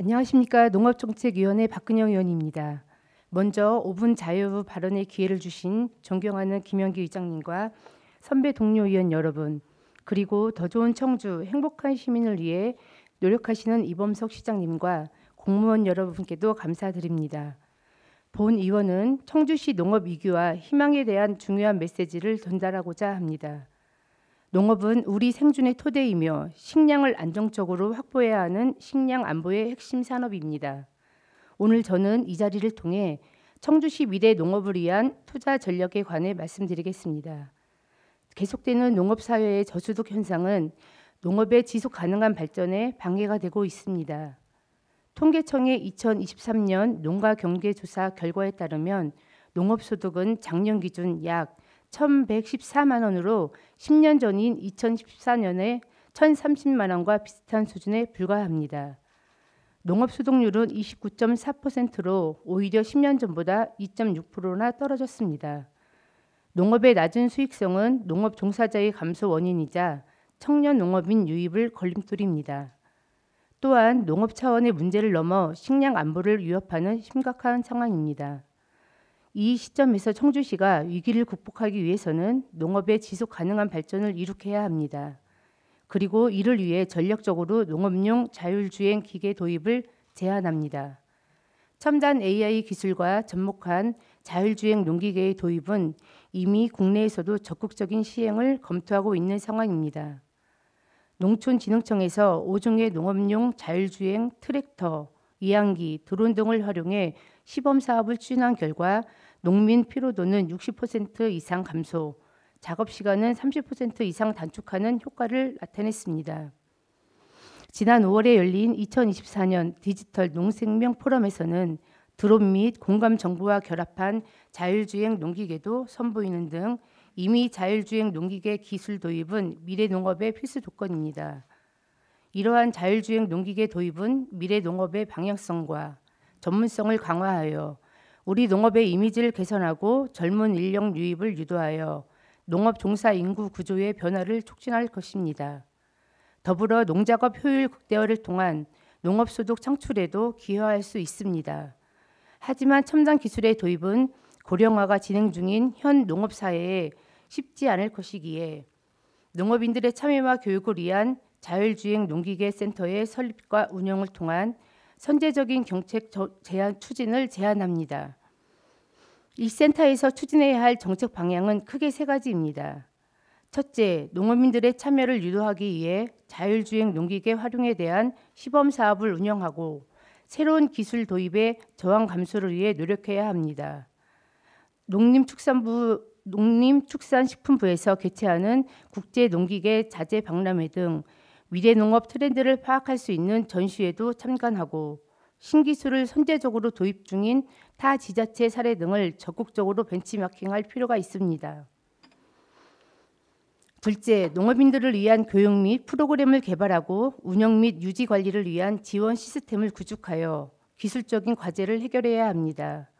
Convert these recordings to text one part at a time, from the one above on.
안녕하십니까 농업정책위원회 박근영 의원입니다. 먼저 5분 자유 발언의 기회를 주신 존경하는 김영기 의장님과 선배 동료 의원 여러분 그리고 더 좋은 청주 행복한 시민을 위해 노력하시는 이범석 시장님과 공무원 여러분께도 감사드립니다. 본 의원은 청주시 농업 위기와 희망에 대한 중요한 메시지를 전달하고자 합니다. 농업은 우리 생존의 토대이며 식량을 안정적으로 확보해야 하는 식량 안보의 핵심 산업입니다. 오늘 저는 이 자리를 통해 청주시 미래 농업을 위한 투자 전략에 관해 말씀드리겠습니다. 계속되는 농업 사회의 저소득 현상은 농업의 지속 가능한 발전에 방해가 되고 있습니다. 통계청의 2023년 농가 경제 조사 결과에 따르면 농업 소득은 작년 기준 약 1,114만 원으로 10년 전인 2014년에 1,030만 원과 비슷한 수준에 불과합니다. 농업 수동률은 29.4%로 오히려 10년 전보다 2.6%나 떨어졌습니다. 농업의 낮은 수익성은 농업 종사자의 감소 원인이자 청년 농업인 유입을 걸림돌입니다. 또한 농업 차원의 문제를 넘어 식량 안보를 위협하는 심각한 상황입니다. 이 시점에서 청주시가 위기를 극복하기 위해서는 농업의 지속 가능한 발전을 이룩해야 합니다. 그리고 이를 위해 전략적으로 농업용 자율주행 기계 도입을 제한합니다. 첨단 AI 기술과 접목한 자율주행 농기계의 도입은 이미 국내에서도 적극적인 시행을 검토하고 있는 상황입니다. 농촌진흥청에서 5종의 농업용 자율주행 트랙터, 이항기, 드론 등을 활용해 시범 사업을 추진한 결과 농민 피로도는 60% 이상 감소, 작업 시간은 30% 이상 단축하는 효과를 나타냈습니다. 지난 5월에 열린 2024년 디지털 농생명 포럼에서는 드론 및 공감 정보와 결합한 자율주행 농기계도 선보이는 등 이미 자율주행 농기계 기술 도입은 미래 농업의 필수 조건입니다. 이러한 자율주행 농기계 도입은 미래 농업의 방향성과 전문성을 강화하여 우리 농업의 이미지를 개선하고 젊은 인력 유입을 유도하여 농업 종사 인구 구조의 변화를 촉진할 것입니다. 더불어 농작업 효율 극대화를 통한 농업 소득 창출에도 기여할 수 있습니다. 하지만 첨단 기술의 도입은 고령화가 진행 중인 현 농업 사회에 쉽지 않을 것이기에 농업인들의 참여와 교육을 위한 자율주행 농기계 센터의 설립과 운영을 통한 선제적인 정책 제안 추진을 제안합니다. 이 센터에서 추진해야 할 정책 방향은 크게 세 가지입니다. 첫째, 농어민들의 참여를 유도하기 위해 자율주행 농기계 활용에 대한 시범 사업을 운영하고 새로운 기술 도입의 저항 감소를 위해 노력해야 합니다. 농림축산부 농림축산식품부에서 개최하는 국제 농기계 자재 박람회 등 미래 농업 트렌드를 파악할 수 있는 전시회도 참관하고 신기술을 선제적으로 도입 중인 타 지자체 사례 등을 적극적으로 벤치마킹할 필요가 있습니다. 둘째, 농업인들을 위한 교육 및 프로그램을 개발하고 운영 및 유지 관리를 위한 지원 시스템을 구축하여 기술적인 과제를 해결해야 합니다.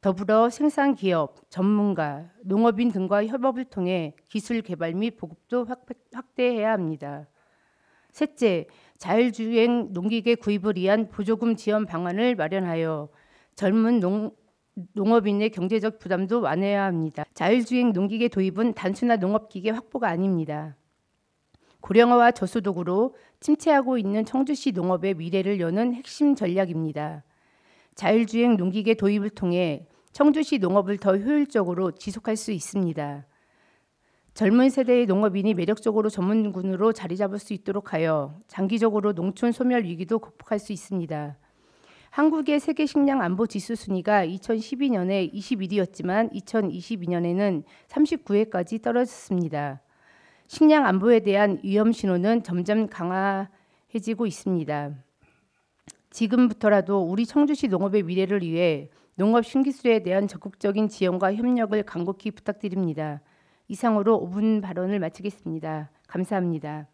더불어 생산 기업, 전문가, 농업인 등과 협업을 통해 기술 개발 및 보급도 확대해야 합니다. 셋째, 자율주행 농기계 구입을 위한 보조금 지원 방안을 마련하여 젊은 농, 농업인의 경제적 부담도 완화해야 합니다. 자율주행 농기계 도입은 단순한 농업기계 확보가 아닙니다. 고령화와 저소득으로 침체하고 있는 청주시 농업의 미래를 여는 핵심 전략입니다. 자율주행 농기계 도입을 통해 청주시 농업을 더 효율적으로 지속할 수 있습니다. 젊은 세대의 농업인이 매력적으로 전문군으로 자리 잡을 수 있도록 하여 장기적으로 농촌 소멸 위기도 극복할 수 있습니다. 한국의 세계 식량 안보 지수 순위가 2012년에 21위였지만 2022년에는 39위까지 떨어졌습니다. 식량 안보에 대한 위험 신호는 점점 강화해지고 있습니다. 지금부터라도 우리 청주시 농업의 미래를 위해 농업 신기술에 대한 적극적인 지원과 협력을 간곡히 부탁드립니다. 이상으로 5분 발언을 마치겠습니다. 감사합니다.